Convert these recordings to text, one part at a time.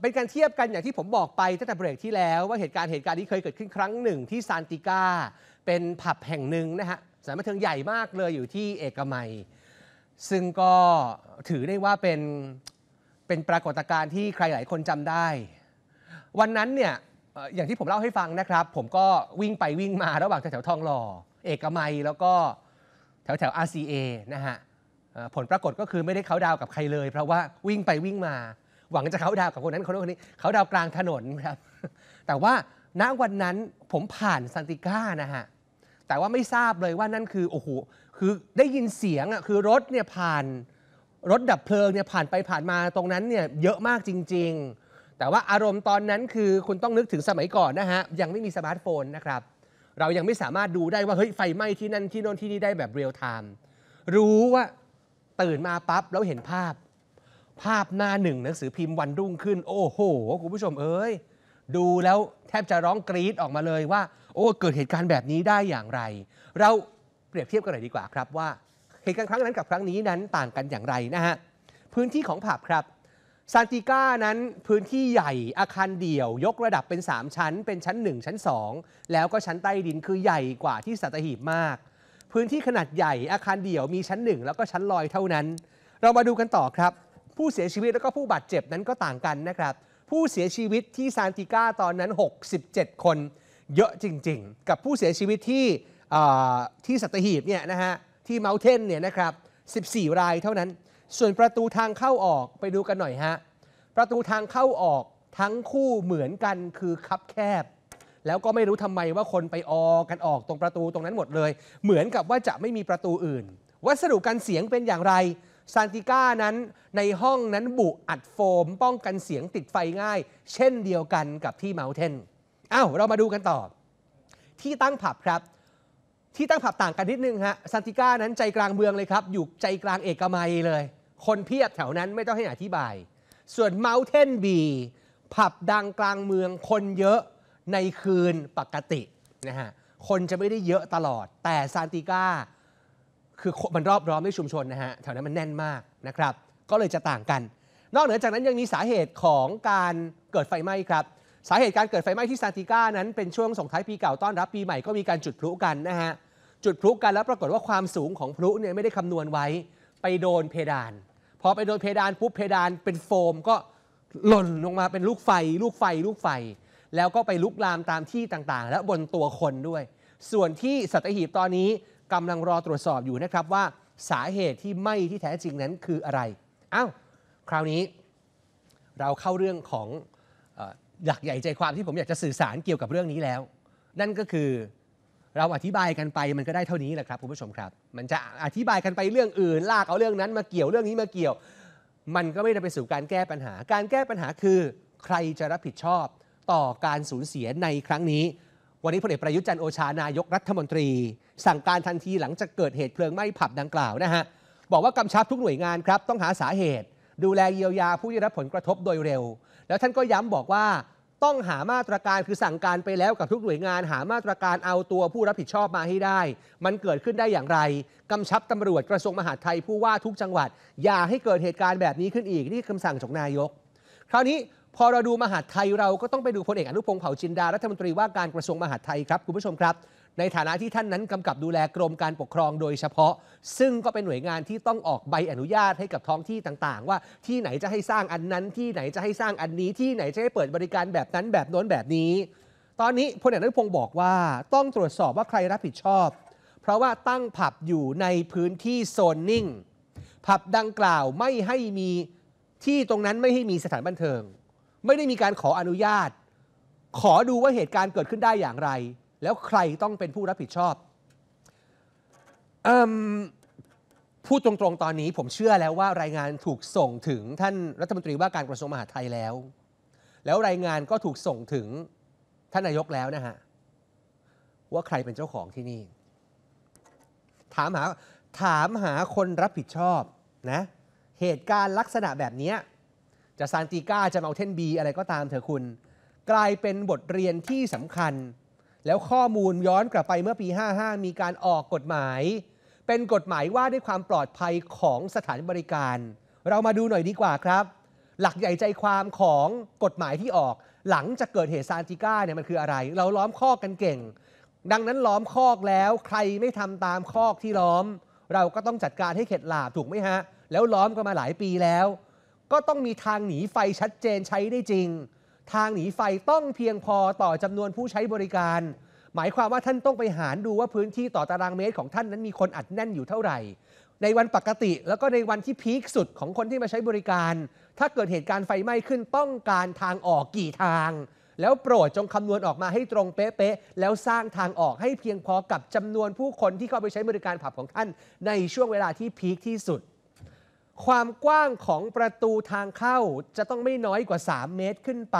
เป็นการเทียบกัน อย่างที่ผมบอกไปตั้งแต่เบรกที่แล้ว ว่าเหตุการณ์เหตุการณ์นี้เคยเกิดขึ้นครั้งหนึ่งที่ซานติก้าเป็นผับแห่งหนึ่งนะฮะสถานบันเทิงใหญ่มากเลย อยู่ที่เอกมัยซึ่งก็ถือได้ว่าเป็น เป็นปรากฏการณ์ที่ใครหลายคนจำได้ วันนั้นเนี่ยอย่างที่ผมเล่าให้ฟังนะครับ ผมก็วิ่งไปวิ่งมาระหว่างแถวทองหล่อเอกมัยแล้วก็แถวแถว RCA นะฮะผลปรากฏก็คือไม่ได้เขาดาวกับใครเลย เพราะว่าวิ่งไปวิ่งมาหวังจะเขาดาวกับคนนั้นคนน้นคนนี้เขาดาวกลางถนนครับแต่ว่า ณ วันนั้นผมผ่านซันติก้านะฮะ แต่ว่าไม่ทราบเลยว่านั่นคือโอ้โหคือได้ยินเสียงอ่ะคือรถเนี่ยผ่าน รถดับเพลิงเนี่ยผ่านไปผ่านมาตรงนั้นเนี่ยเยอะมากจริง ๆ แต่ว่าอารมณ์ตอนนั้นคือ คุณต้องนึกถึงสมัยก่อนนะฮะ ยังไม่มีสมาร์ทโฟนนะครับ เรายังไม่สามารถดูได้ว่าเฮ้ยไฟไหม้ที่นั่นที่โน่นที่นี่ได้แบบเรียลไทม์รู้ว่าตื่นมาปั๊บแล้วเห็นภาพภาพหน้าหนึ่งหนังสือพิมพ์วันรุ่งขึ้นโอ้โหคุณผู้ชมเอ้ยดูแล้วแทบจะร้องกรี๊ดออกมาเลยว่า โอ้ เกิดเหตุการณ์แบบนี้ได้อย่างไร เราเปรียบเทียบกันหน่อยดีกว่าครับว่าเหตุการณ์ครั้งนั้นกับครั้งนี้นั้นต่างกันอย่างไรนะฮะพื้นที่ของผับครับ ซานติก้านั้นพื้นที่ใหญ่อาคารเดี่ยว ยกระดับเป็น 3 ชั้น เป็นชั้น 1 ชั้น 2 แล้วก็ชั้นใต้ดินคือใหญ่กว่าที่สัตหีบมาก พื้นที่ขนาดใหญ่อาคารเดี่ยวมีชั้น 1 แล้วก็ชั้นลอยเท่านั้น เรามาดูกันต่อครับผู้เสียชีวิตแล้วก็ผู้บาดเจ็บนั้นก็ต่างกันนะครับ ผู้เสียชีวิตที่ซานติก้าตอนนั้น 67 คน เยอะจริงๆ กับผู้เสียชีวิตที่ที่สัตหีบเนี่ยนะฮะที่เมาเทนเนี่ยนะครับ 14 รายเท่านั้น ส่วนประตูทางเข้าออกไปดูกันหน่อยฮะ ประตูทางเข้าออกทั้งคู่เหมือนกันคือคับแคบ แล้วก็ไม่รู้ทำไมว่าคนไปออกันออกตรงประตูตรงนั้นหมดเลย เหมือนกับว่าจะไม่มีประตูอื่น วัสดุกันเสียงเป็นอย่างไรซานติก้านั้นในห้องนั้นบุ อัดโฟมป้องกันเสียงติดไฟง่าย เช่นเดียวกันกับที่เมาเทนอ้าว เรามาดูกันต่อ ที่ตั้งผับครับ ที่ตั้งผับต่างกันนิดนึงฮะซานติก้านั้นใจกลางเมืองเลยครับ อยู่ใจกลางเอกมัยเลย คนเพียบแถวนั้นไม่ต้องให้อธิบาย ส่วนเมาเทนบีผับดังกลางเมืองคนเยอะในคืนปกตินะฮะคนจะไม่ได้เยอะตลอด แต่ซานติก้าคือมันรอบร้อมด้วยชุมชนนะฮะแถวนั้นมันแน่นมากนะครับ ก็เลยจะต่างกัน นอกเหนือจากนั้นยังมีสาเหตุของการเกิดไฟไหม้ครับ สาเหตุการเกิดไฟไหม้ที่ซานติก้านั้นเป็นช่วงส่งท้ายปีเก่าต้อนรับปีใหม่ก็มีการจุดพลุกันนะฮะจุดพลุกันแล้วปรากฏว่าความสูงของพลุเนี่ยไม่ได้คำนวณไว้ไปโดนเพดานพอไปโดนเพดานปุ๊บเพดานเป็นโฟมก็หล่นลงมาเป็นลูกไฟ ลูกไฟลูกไฟ แล้วก็ไปลุกลามตามที่ต่างๆ และบนตัวคนด้วย ส่วนที่สัตหีบตอนนี้กำลังรอตรวจสอบอยู่นะครับว่าสาเหตุที่ไหม้ที่แท้จริงนั้นคืออะไรอ้าวคราวนี้ เราเข้าเรื่องของหลักใหญ่ใจความที่ผมอยากจะสื่อสารเกี่ยวกับเรื่องนี้แล้ว นั่นก็คือเราอธิบายกันไปมันก็ได้เท่านี้แหละครับคุณผู้ชมครับ มันจะอธิบายกันไปเรื่องอื่นลากเอาเรื่องนั้นมาเกี่ยวเรื่องนี้มาเกี่ยว มันก็ไม่ได้ไปสู่การแก้ปัญหา การแก้ปัญหาคือ ใครจะรับผิดชอบต่อการสูญเสียในครั้งนี้วันนี้พลเอกประยุทธ์จันโอชานายกรัฐมนตรี สั่งการทันทีหลังจากเกิดเหตุเพลิงไหม้ผับดังกล่าวนะฮะบอกว่ากำชับทุกหน่วยงานครับต้องหาสาเหตุ ดูแลเยียวยา ผู้ได้รับผลกระทบโดยเร็ว แล้วท่านก็ย้ำบอกว่า ต้องหามาตรการคือสั่งการไปแล้ว กับทุกหน่วยงาน หามาตรการเอาตัวผู้รับผิดชอบมาให้ได้ มันเกิดขึ้นได้อย่างไรกำชับตำรวจกระทรวงมหาดไทยผู้ว่าทุกจังหวัด อย่าให้เกิดเหตุการณ์แบบนี้ขึ้นอีก นี่คำสั่งจากนายก คราวนี้พอเราดูมหาดไทยเราก็ต้องไปดูพลเอกอนุพงศ์เผ่าจินดารัฐมนตรีว่าการกระทรวงมหาดไทยครับคุณผู้ชมครับในฐานะที่ท่านนั้นกำกับดูแลกรมการปกครองโดยเฉพาะ ซึ่งก็เป็นหน่วยงานที่ต้องออกใบอนุญาตให้กับท้องที่ต่างๆ ว่าที่ไหนจะให้สร้างอันนั้น ที่ไหนจะให้สร้างอันนี้ที่ไหนจะให้เปิดบริการแบบนั้นแบบโน้นแบบนี้ ตอนนี้พลเอกอนุพงศ์บอกว่าต้องตรวจสอบว่าใครรับผิดชอบ เพราะว่าตั้งผับอยู่ในพื้นที่โซนนิ่ง ผับดังกล่าวไม่ให้มีที่ตรงนั้นไม่ให้มีสถานบันเทิงไม่ได้มีการขออนุญาต ขอดูว่าเหตุการณ์เกิดขึ้นได้อย่างไร แล้วใครต้องเป็นผู้รับผิดชอบอพูดตรงๆตอนนี้ผมเชื่อแล้วว่า รายงานถูกส่งถึงท่านรัฐมนตรีว่าการกระทรวงมหาดไทยแล้ว แล้วรายงานก็ถูกส่งถึงท่านนายกแล้วนะฮะ ว่าใครเป็นเจ้าของที่นี่ ถามหา ถามหาคนรับผิดชอบนะ เหตุการณ์ลักษณะแบบนี้จะซานติก้าจะเมาเทนบีอะไรก็ตามเถอะคุณ กลายเป็นบทเรียนที่สำคัญ แล้วข้อมูลย้อนกลับไปเมื่อปี 55 มีการออกกฎหมาย เป็นกฎหมายว่าด้วยความปลอดภัยของสถานบริการ เรามาดูหน่อยดีกว่าครับ หลักใหญ่ใจความของกฎหมายที่ออก หลังจากเกิดเหตุซานติก้าเนี่ยมันคืออะไร เราล้อมคอกกันเก่ง ดังนั้นล้อมคอกแล้วใครไม่ทำตามคอกที่ล้อม เราก็ต้องจัดการให้เข็ดหลาบถูกไหมฮะ แล้วล้อมกันมาหลายปีแล้วก็ต้องมีทางหนีไฟชัดเจนใช้ได้จริง ทางหนีไฟต้องเพียงพอต่อจำนวนผู้ใช้บริการ หมายความว่าท่านต้องไปหารดูว่าพื้นที่ต่อตารางเมตรของท่านนั้นมีคนอัดแน่นอยู่เท่าไหร่ในวันปกติแล้วก็ในวันที่พีคสุดของคนที่มาใช้บริการ ถ้าเกิดเหตุการณ์ไฟไหม้ขึ้นต้องการทางออกกี่ทาง แล้วโปรดจงคำนวณออกมาให้ตรงเป๊ะๆแล้วสร้างทางออกให้เพียงพอกับจำนวนผู้คนที่เข้าไปใช้บริการผับของท่าน ในช่วงเวลาที่พีคที่สุดความกว้างของประตูทางเข้าจะต้องไม่น้อยกว่า 3 เมตรขึ้นไป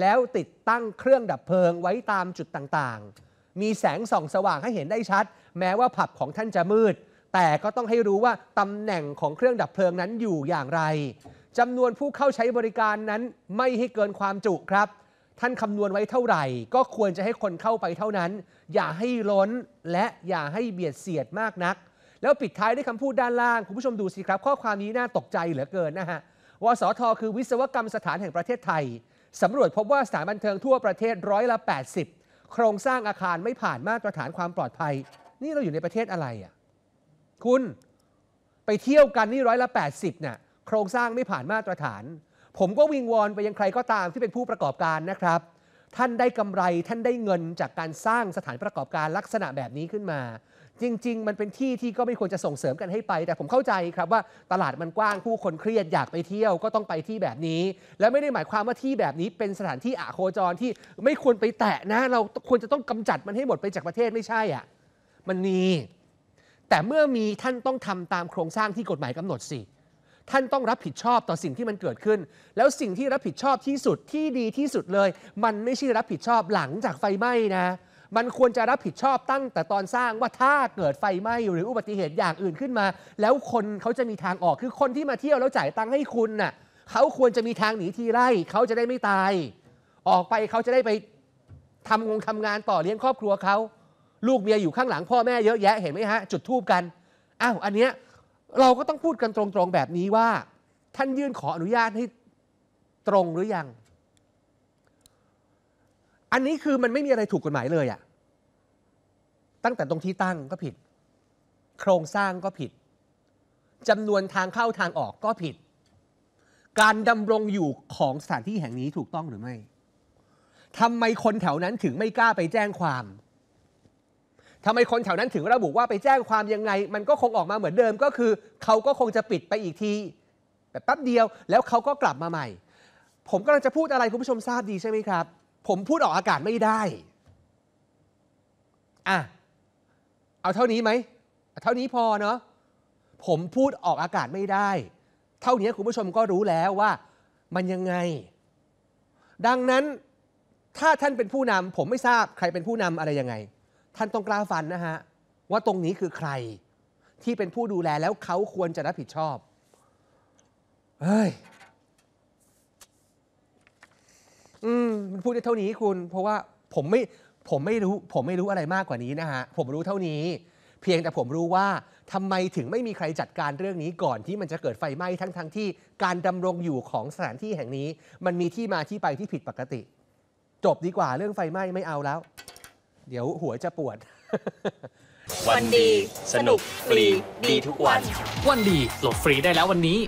แล้วติดตั้งเครื่องดับเพลิงไว้ตามจุดต่างๆ มีแสงส่องสว่างให้เห็นได้ชัด แม้ว่าผับของท่านจะมืด แต่ก็ต้องให้รู้ว่า ตำแหน่งของเครื่องดับเพลิงนั้นอยู่อย่างไร จำนวนผู้เข้าใช้บริการนั้นไม่ให้เกินความจุครับ ท่านคำนวณไว้เท่าไหร่ ก็ควรจะให้คนเข้าไปเท่านั้น อย่าให้ล้นและอย่าให้เบียดเสียดมากนักแล้วปิดท้ายด้วยคำพูดด้านล่าง คุณผู้ชมดูสิครับ ข้อความนี้น่าตกใจเหลือเกินนะฮะวสทคือวิศวกรรมสถานแห่งประเทศไทยสำรวจพบว่าสถานบันเทิงทั่วประเทศร้อยละ 80 โครงสร้างอาคารไม่ผ่านมาตรฐานความปลอดภัย นี่เราอยู่ในประเทศอะไรอ่ะคุณไปเที่ยวกันนี่ร้อยละ 80นะ่ยโครงสร้างไม่ผ่านมาตรฐาน ผมก็วิงวอนไปยังใครก็ตามที่เป็นผู้ประกอบการนะครับ ท่านได้กำไรท่านได้เงินจากการสร้างสถานประกอบการลักษณะแบบนี้ขึ้นมาจริงๆ มันเป็นที่ที่ก็ไม่ควรจะส่งเสริมกันให้ไป แต่ผมเข้าใจครับว่าตลาดมันกว้างผู้คนเครียดอยากไปเที่ยวก็ต้องไปที่แบบนี้ และไม่ได้หมายความว่าที่แบบนี้เป็นสถานที่อะโคจรที่ไม่ควรไปแตะนะ เราควรจะต้องกำจัดมันให้หมดไปจากประเทศไม่ใช่อ่ะมันมีแต่เมื่อมีท่านต้องทำตามโครงสร้างที่กฎหมายกำหนดสิ ท่านต้องรับผิดชอบต่อสิ่งที่มันเกิดขึ้น แล้วสิ่งที่รับผิดชอบที่สุดที่ดีที่สุดเลย มันไม่ใช่รับผิดชอบหลังจากไฟไหม้นะมันควรจะรับผิดชอบตั้งแต่ตอนสร้างว่าถ้าเกิดไฟไหม้หรืออุบัติเหตุอย่างอื่นขึ้นมา แล้วคนเขาจะมีทางออกคือคนที่มาเที่ยวแล้วจ่ายตังค์ให้คุณน่ะเขาควรจะมีทางหนีทีไล่เขาจะได้ไม่ตาย ออกไปเขาจะได้ไปทำงงทำงานต่อเลี้ยงครอบครัวเขาลูกเมียอยู่ข้างหลังพ่อแม่เยอะแยะเห็นไหมฮะจุดทูบกัน อ้าวอันเนี้ยเราก็ต้องพูดกันตรงๆแบบนี้ว่า ท่านยื่นขออนุญาตให้ตรงหรือยังอันนี้คือมันไม่มีอะไรถูกกฎหมายเลยอะตั้งแต่ตรงที่ตั้งก็ผิด โครงสร้างก็ผิด จำนวนทางเข้าทางออกก็ผิด การดำรงอยู่ของสถานที่แห่งนี้ถูกต้องหรือไม่ทำไมคนแถวนั้นถึงไม่กล้าไปแจ้งความ ทำไมคนแถวนั้นถึงระบุว่าไปแจ้งความยังไง มันก็คงออกมาเหมือนเดิมก็คือ เขาก็คงจะปิดไปอีกทีแบบแป๊บเดียว แล้วเขาก็กลับมาใหม่ ผมกำลังจะพูดอะไรคุณผู้ชมทราบดีใช่ไหมครับผมพูดออกอากาศไม่ได้อ่ะเอาเท่านี้ไหม เท่านี้พอเนาะ ผมพูดออกอากาศไม่ได้ เท่านี้คุณผู้ชมก็รู้แล้วว่ามันยังไง ดังนั้น ถ้าท่านเป็นผู้นำผมไม่ทราบใครเป็นผู้นำอะไรยังไง ท่านต้องกล้าฟันนะฮะ ว่าตรงนี้คือใคร ที่เป็นผู้ดูแลแล้วเขาควรจะรับผิดชอบ เฮ้ยอืมมันพูดได้เท่านี้คุณเพราะว่าผมไม่ผมไม่รู้ผมไม่รู้อะไรมากกว่านี้นะฮะ ผมรู้เท่านี้ เพียงแต่ผมรู้ว่า ทำไมถึงไม่มีใครจัดการเรื่องนี้ก่อนที่มันจะเกิดไฟไหม้ทั้งทั้งที่การดำรงอยู่ของสถานที่แห่งนี้ มันมีที่มาที่ไปที่ผิดปกติ จบดีกว่า เรื่องไฟไหม้ไม่เอาแล้ว เดี๋ยวหัวจะปวด วันดี สนุกฟรีดีทุกวัน วันดีโหลดฟรีได้แล้ววันนี้